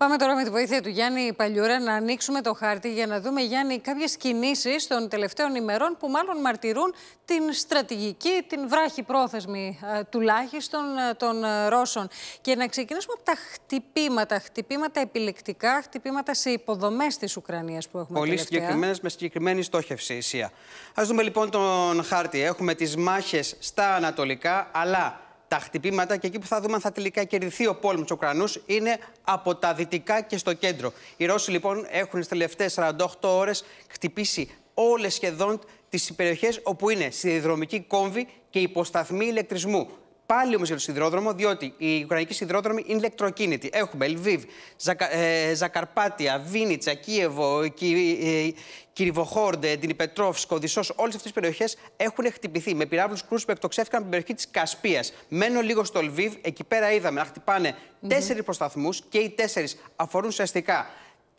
Πάμε τώρα με τη βοήθεια του Γιάννη Παλιούρα να ανοίξουμε το χάρτη για να δούμε, Γιάννη, κάποιες κινήσεις των τελευταίων ημερών που μάλλον μαρτυρούν την στρατηγική, την βράχη πρόθεσμη ε, τουλάχιστον ε, των ε, Ρώσων. Και να ξεκινήσουμε από τα χτυπήματα, χτυπήματα επιλεκτικά, χτυπήματα σε υποδομές της Ουκρανίας που έχουμε Πολύ συγκεκριμένες, με συγκεκριμένη στόχευση Ισία. Ας δούμε λοιπόν τον χάρτη. Έχουμε τις μάχες στα ανατολικά, αλλά τα χτυπήματα και εκεί που θα δούμε αν θα τελικά κερδιθεί ο πόλεμο του Ουκρανού είναι από τα δυτικά και στο κέντρο. Οι Ρώσοι λοιπόν έχουν στις τελευταίες 48 ώρες χτυπήσει όλες σχεδόν τις περιοχές όπου είναι σιδηροδρομική κόμβη και υποσταθμοί ηλεκτρισμού. Πάλι όμως για το σιδηρόδρομο, διότι οι Ουκρανική Σιδηρόδρομη είναι ηλεκτροκίνητοι. Έχουμε Λβίβ, Ζακα, ε, Ζακαρπάτια, Βίνιτσα, Κίεβο, Κι, ε, Κυριβοχόρντε, Ντινιπετρόφσκο, Δυσό, όλες αυτές τις περιοχές έχουν χτυπηθεί με πυράβλους κρούσου που εκτοξεύτηκαν από την περιοχή της Κασπίας. Μένω λίγο στο Λβίβ, εκεί πέρα είδαμε να χτυπάνε mm-hmm. τέσσερις προσταθμούς και οι τέσσερις αφορούν ουσιαστικά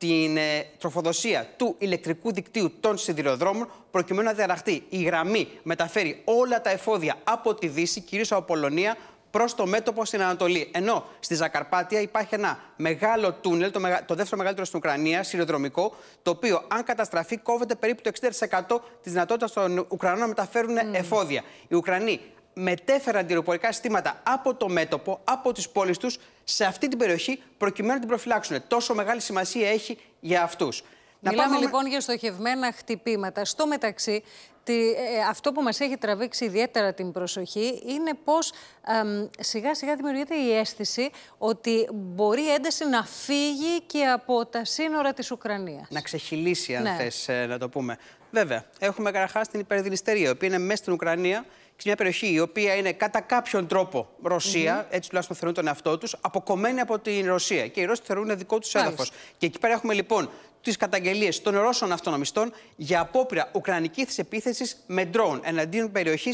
την ε, τροφοδοσία του ηλεκτρικού δικτύου των σιδηροδρόμων, προκειμένου να διαραχτεί Η γραμμή μεταφέρει όλα τα εφόδια από τη Δύση, κυρίως από Πολωνία, προς το μέτωπο στην Ανατολή. Ενώ στη Ζακαρπάτια υπάρχει ένα μεγάλο τούνελ, το, δεύτερο μεγαλύτερο στην Ουκρανία, σιδηροδρομικό, το οποίο αν καταστραφεί κόβεται περίπου το 60% της δυνατότητας των Ουκρανών να μεταφέρουν mm. εφόδια. Οι Ουκρανοί μετέφεραν ροπορικά συστήματα από το μέτωπο, από τις πόλεις τους, σε αυτή την περιοχή, προκειμένου να την προφυλάξουν. Τόσο μεγάλη σημασία έχει για αυτούς. Να Μιλάμε λοιπόν για στοχευμένα χτυπήματα. Στο μεταξύ, τι, ε, ε, αυτό που μας έχει τραβήξει ιδιαίτερα την προσοχή είναι πως σιγά σιγά δημιουργείται η αίσθηση ότι μπορεί η ένταση να φύγει και από τα σύνορα της Ουκρανίας. Να ξεχυλήσει αν ναι. θες ε, να το πούμε. Βέβαια, έχουμε καταρχάς την υπερδινιστερία, η οποία είναι μέσα στην Ουκρανία σε μια περιοχή η οποία είναι κατά κάποιον τρόπο Ρωσία, mm -hmm. έτσι τουλάχιστον θεωρούν τον εαυτό τους, αποκομμένη από την Ρωσία. Και οι Ρώσοι θεωρούν δικό τους έδαφος. Και εκεί πέρα έχουμε λοιπόν τις καταγγελίες των Ρώσων αυτονομιστών για απόπειρα ουκρανικής επίθεσης με ντρόουν εναντίον περιοχής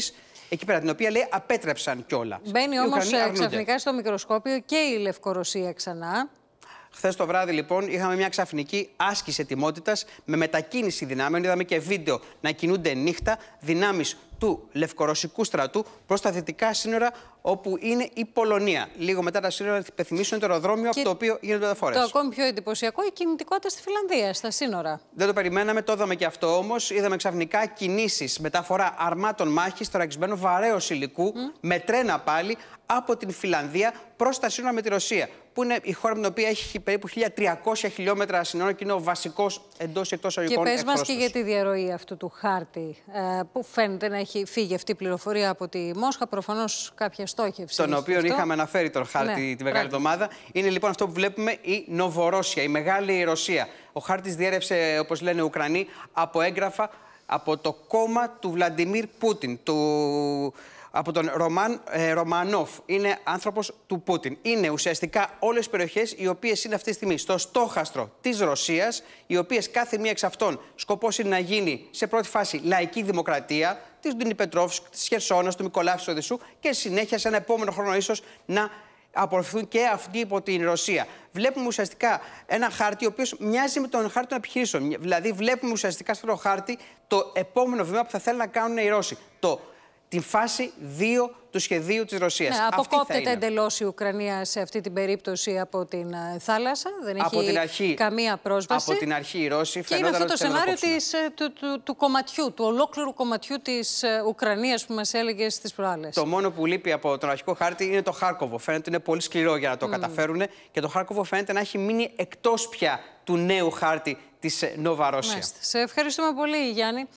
εκεί πέρα, την οποία λέει απέτρεψαν κιόλα. Μπαίνει όμω ε, ξαφνικά στο μικροσκόπιο και η Λευκορωσία ξανά. Χθες το βράδυ, λοιπόν, είχαμε μια ξαφνική άσκηση ετοιμότητας με μετακίνηση δυνάμεων. Είδαμε και βίντεο να κινούνται νύχτα δυνάμεις του Λευκορωσικού στρατού προς τα δυτικά σύνορα, όπου είναι η Πολωνία. Λίγο μετά τα σύνορα, θα υπενθυμίσω, το αεροδρόμιο από το οποίο γίνονται μεταφορές. Το ακόμη πιο εντυπωσιακό, η κινητικότητα στη Φιλανδία, στα σύνορα. Δεν το περιμέναμε, το είδαμε και αυτό όμως. Είδαμε ξαφνικά κινήσεις, μεταφορά αρμάτων μάχης, τωρακισμένου βαρέως υλικού, mm. με τρένα πάλι, από την Φιλανδία προς τα σύνορα με τη Ρωσία. Που είναι η χώρα με την οποία έχει περίπου 1.300 χιλιόμετρα σύνορα και είναι ο βασικός εντός εκτό αγικών Και πες μας και για τη διαρροή αυτού του χάρτη, ε, που φαίνεται να έχει έχει φύγει αυτή η πληροφορία από τη Μόσχα. Προφανώς κάποια στόχευση. Τον οποίο είχαμε αναφέρει τον χάρτη ναι, τη μεγάλη εβδομάδα. Είναι λοιπόν αυτό που βλέπουμε η Νοβορώσια, η μεγάλη Ρωσία. Ο χάρτης διέρευσε, όπως λένε οι Ουκρανοί, από έγγραφα από το κόμμα του Βλαντιμίρ Πούτιν, του από τον Ρωμαν ε, Ρωμανόφ. Είναι άνθρωπος του Πούτιν. Είναι ουσιαστικά όλες οι περιοχές οι οποίες είναι αυτή τη στιγμή στο στόχαστρο της Ρωσίας, οι οποίες κάθε μία εξ αυτών σκοπός είναι να γίνει σε πρώτη φάση λαϊκή δημοκρατία, της Ντινιπετρόφσκ, της Χερσόνας, του Μικολάφης Οδυσσού και συνέχεια σε ένα επόμενο χρόνο ίσως να απορροφηθούν και αυτοί υπό την Ρωσία. Βλέπουμε ουσιαστικά ένα χάρτη ο οποίος μοιάζει με τον χάρτη των επιχειρήσεων. Δηλαδή, βλέπουμε ουσιαστικά στο χάρτη το επόμενο βήμα που θα θέλουν να κάνουν οι Ρώσοι. Το την φάση 2 του σχεδίου της Ρωσίας. Ναι, αποκόπτεται εντελώς η Ουκρανία σε αυτή την περίπτωση από την ε, θάλασσα. Δεν έχει την αρχή, καμία πρόσβαση. Από την αρχή οι Ρώσοι Και είναι αυτό το σενάριο της, ε, του, του, κομματιού, του ολόκληρου κομματιού της ε, Ουκρανίας που μας έλεγε στις προάλλες. Το μόνο που λείπει από τον αρχικό χάρτη είναι το Χάρκοβο. Φαίνεται είναι πολύ σκληρό για να το mm. καταφέρουν και το Χάρκοβο φαίνεται να έχει μείνει εκτός πια του νέου χάρτη της Νόβα Ρώσια. Σε ευχαριστούμε πολύ Γιάννη.